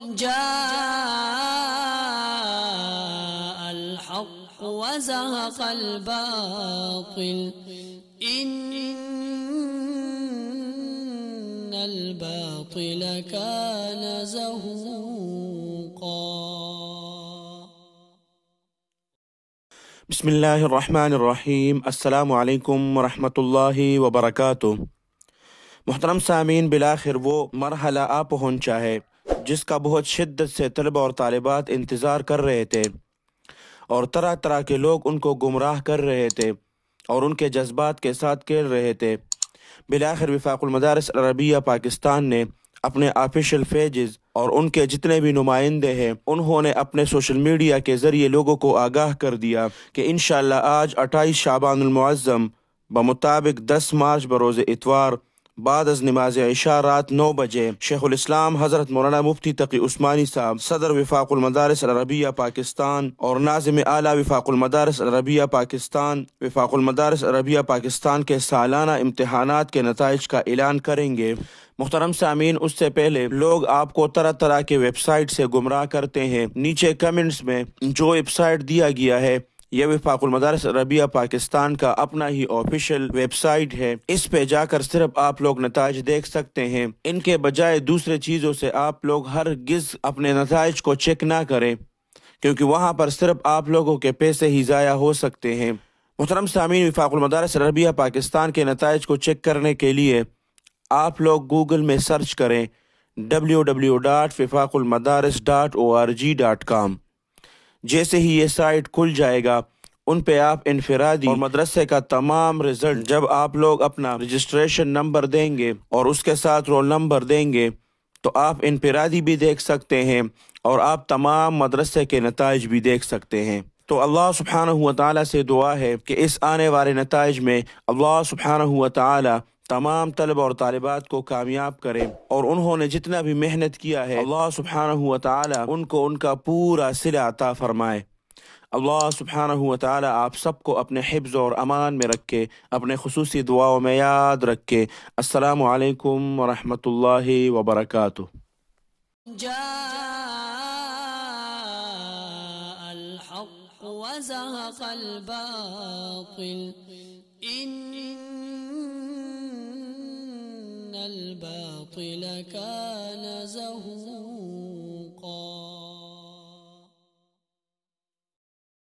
جاء الحق وزهق الباطل إن الباطل كان زهوقا بسم الله الرحمن الرحيم السلام عليكم ورحمة الله وبركاته محترم سامعین بلاخر وہ مرحلہ آ پہنچا ہے جس کا بہت شدت سے طلبہ اور طالبات انتظار کر رہے تھے اور طرح طرح کے لوگ ان کو گمراہ کر رہے تھے اور ان کے جذبات کے ساتھ کھیل رہے تھے بلاخر وفاق المدارس عربیہ پاکستان نے اپنے آفیشیل پیجز اور ان کے جتنے بھی نمائندے ہیں انہوں نے اپنے سوشل میڈیا کے ذریعے لوگوں کو آگاہ کر دیا کہ انشاءاللہ آج اٹھائیس شابان المعظم بمطابق دس مارچ بروز اتوار بعد از نماز عشاء رات نو بجے شیخ الاسلام حضرت مولانا مفتی تقی عثمانی صاحب صدر وفاق المدارس العربیہ پاکستان اور ناظم اعلیٰ وفاق المدارس العربیہ پاکستان وفاق المدارس العربیہ پاکستان کے سالانہ امتحانات کے نتائج کا اعلان کریں گے محترم سامعین اس سے پہلے لوگ آپ کو طرح طرح کے ویب سائٹ سے گمراہ کرتے ہیں نیچے کمنٹس میں جو ویب سائٹ دیا گیا ہے یہ وفاق المدارس عربیہ پاکستان کا اپنا ہی آفیشیل ویب سائٹ ہے اس پہ جا کر صرف آپ لوگ نتائج دیکھ سکتے ہیں ان کے بجائے دوسرے چیزوں سے آپ لوگ ہر گز اپنے نتائج کو چیک نہ کریں کیونکہ وہاں پر صرف آپ لوگوں کے پیسے ہی ضائع ہو سکتے ہیں محترم سامعین وفاق المدارس عربیہ پاکستان کے نتائج کو چیک کرنے کے لیے آپ لوگ گوگل میں سرچ کریں ڈبلیو جیسے ہی یہ سائٹ کھل جائے گا ان پہ آپ انفرادی اور مدرسے کا تمام رزلٹ جب آپ لوگ اپنا رجسٹریشن نمبر دیں گے اور اس کے ساتھ رول نمبر دیں گے تو آپ انفرادی بھی دیکھ سکتے ہیں اور آپ تمام مدرسے کے نتائج بھی دیکھ سکتے ہیں تو اللہ و تعالیٰ سے دعا ہے کہ اس آنے والے نتائج میں اللہ سبحانہ و تعالیٰ تمام طلب اور طالبات کو کامیاب کرے اور انہوں نے جتنا بھی محنت کیا ہے اللہ سبحانہ وتعالی ان کو ان کا پورا عطا فرمائے اللہ سبحانہ وتعالی آپ سب کو اپنے حفظ اور امان میں رکھے اپنے خصوصی دعاؤں میں یاد رکھے السلام علیکم ورحمۃ اللہ وبرکاتہ الحق الباطل الباطل كان زهوقا